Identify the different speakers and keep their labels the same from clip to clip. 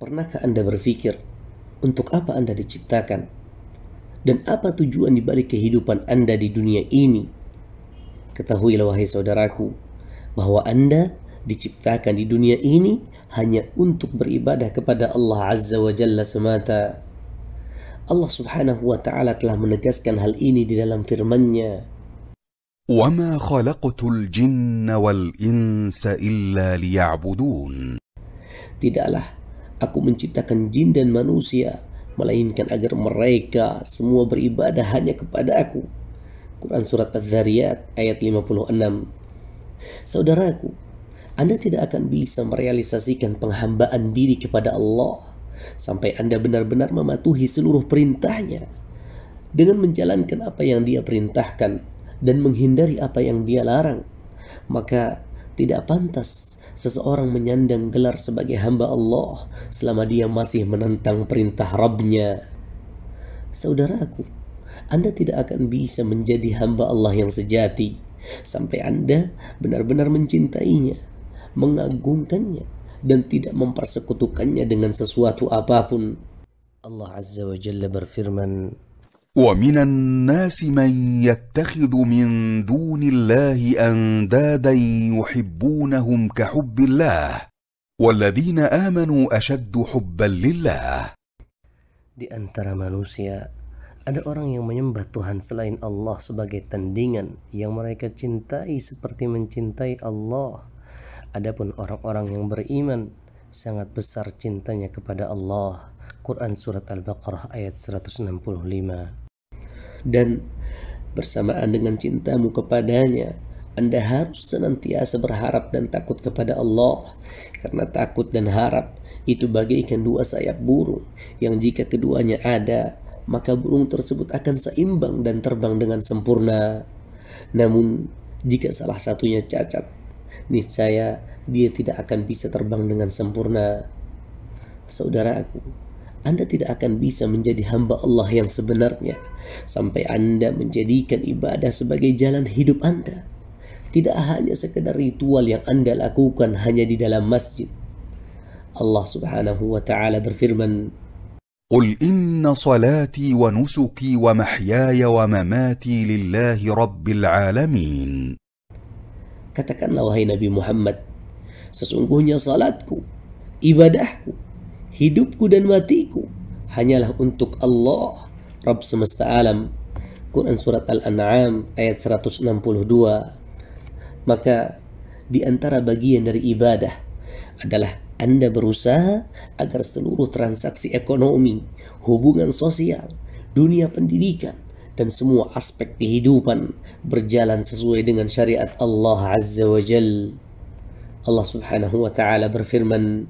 Speaker 1: Pernahkah Anda berpikir, untuk apa Anda diciptakan? Dan apa tujuan di balik kehidupan Anda di dunia ini? Ketahuilah wahai saudaraku, bahwa Anda diciptakan di dunia ini hanya untuk beribadah kepada Allah Azza wa Jalla semata. Allah Subhanahu wa taala telah menegaskan hal ini di dalam firman-Nya.
Speaker 2: وَمَا خَلَقْتُ الْجِنَّ إِلَّا لِيَعْبُدُونَ
Speaker 1: Tidaklah Aku menciptakan jin dan manusia, melainkan agar mereka semua beribadah hanya kepada aku. Quran Surat Az-Zariyat ayat 56 Saudaraku, Anda tidak akan bisa merealisasikan penghambaan diri kepada Allah sampai Anda benar-benar mematuhi seluruh perintahnya dengan menjalankan apa yang dia perintahkan dan menghindari apa yang dia larang. Maka tidak pantas seseorang menyandang gelar sebagai hamba Allah selama dia masih menentang perintah Rabbnya. Saudaraku, Anda tidak akan bisa menjadi hamba Allah yang sejati sampai Anda benar-benar mencintainya, mengagungkannya, dan tidak mempersekutukannya dengan sesuatu apapun. Allah Azza wa Jalla berfirman,
Speaker 2: ومن الناس من يتخذ من دون الله اندادا يحبونهم كحب الله والذين امنوا اشد حبا لله Di antara manusia
Speaker 1: ada orang yang menyembah Tuhan selain Allah sebagai tandingan yang mereka cintai seperti mencintai Allah. Adapun orang-orang yang beriman sangat besar cintanya kepada Allah. Quran surat Al-Baqarah ayat 165 dan bersamaan dengan cintamu kepadanya, Anda harus senantiasa berharap dan takut kepada Allah, karena takut dan harap itu bagaikan dua sayap burung yang jika keduanya ada, maka burung tersebut akan seimbang dan terbang dengan sempurna. Namun, jika salah satunya cacat, niscaya dia tidak akan bisa terbang dengan sempurna. Saudaraku, anda tidak akan bisa menjadi hamba Allah yang sebenarnya sampai Anda menjadikan ibadah sebagai jalan hidup Anda. Tidak hanya sekedar ritual yang Anda lakukan hanya di dalam masjid. Allah
Speaker 2: Subhanahu wa taala berfirman, "Qul inna salati wa nusuki wa mahyaya wa mamati lillahi rabbil alamin." Katakanlah wahai Nabi Muhammad, sesungguhnya salatku, ibadahku,
Speaker 1: hidupku dan matiku hanyalah untuk Allah Rabb semesta alam Quran surat Al-An'am ayat 162 maka di antara bagian dari ibadah adalah Anda berusaha agar seluruh transaksi ekonomi, hubungan sosial, dunia pendidikan dan semua aspek kehidupan berjalan sesuai dengan syariat Allah Azza wa Jalla. Allah Subhanahu wa taala berfirman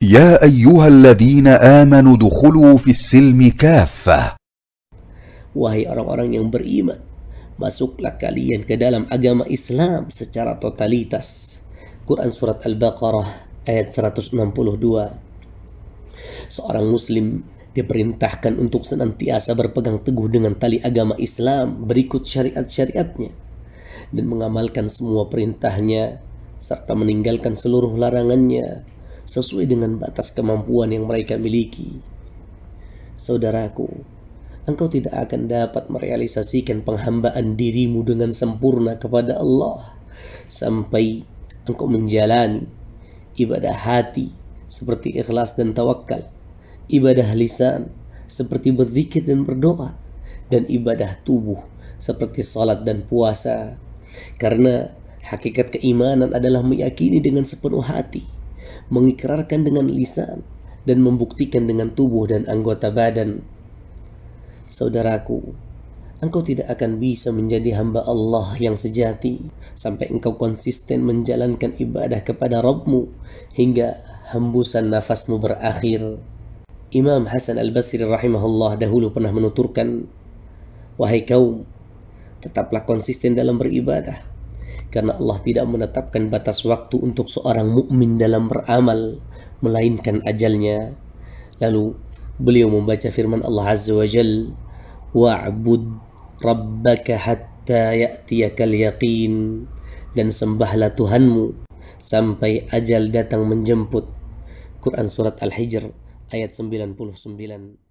Speaker 2: يا أيها الذين آمنوا دخلوا في السلم كافة
Speaker 1: Wahai orang-orang yang beriman, masuklah kalian ke dalam agama Islam secara totalitas. Quran Surat Al-Baqarah ayat 162 Seorang Muslim diperintahkan untuk senantiasa berpegang teguh dengan tali agama Islam berikut syariat-syariatnya dan mengamalkan semua perintahnya serta meninggalkan seluruh larangannya sesuai dengan batas kemampuan yang mereka miliki. Saudaraku, engkau tidak akan dapat merealisasikan penghambaan dirimu dengan sempurna kepada Allah sampai engkau menjalani ibadah hati seperti ikhlas dan tawakal, ibadah lisan seperti berzikir dan berdoa, dan ibadah tubuh seperti salat dan puasa. Karena hakikat keimanan adalah meyakini dengan sepenuh hati mengikrarkan dengan lisan, dan membuktikan dengan tubuh dan anggota badan. Saudaraku, engkau tidak akan bisa menjadi hamba Allah yang sejati sampai engkau konsisten menjalankan ibadah kepada Rabbmu hingga hembusan nafasmu berakhir. Imam Hasan Al-Basri rahimahullah dahulu pernah menuturkan, Wahai kaum, tetaplah konsisten dalam beribadah karena Allah tidak menetapkan batas waktu untuk seorang mukmin dalam beramal melainkan ajalnya lalu beliau membaca firman Allah Azza wa Jal wa'bud rabbaka hatta ya'tiyakal yaqin dan sembahlah Tuhanmu sampai ajal datang menjemput Quran surat Al-Hijr ayat 99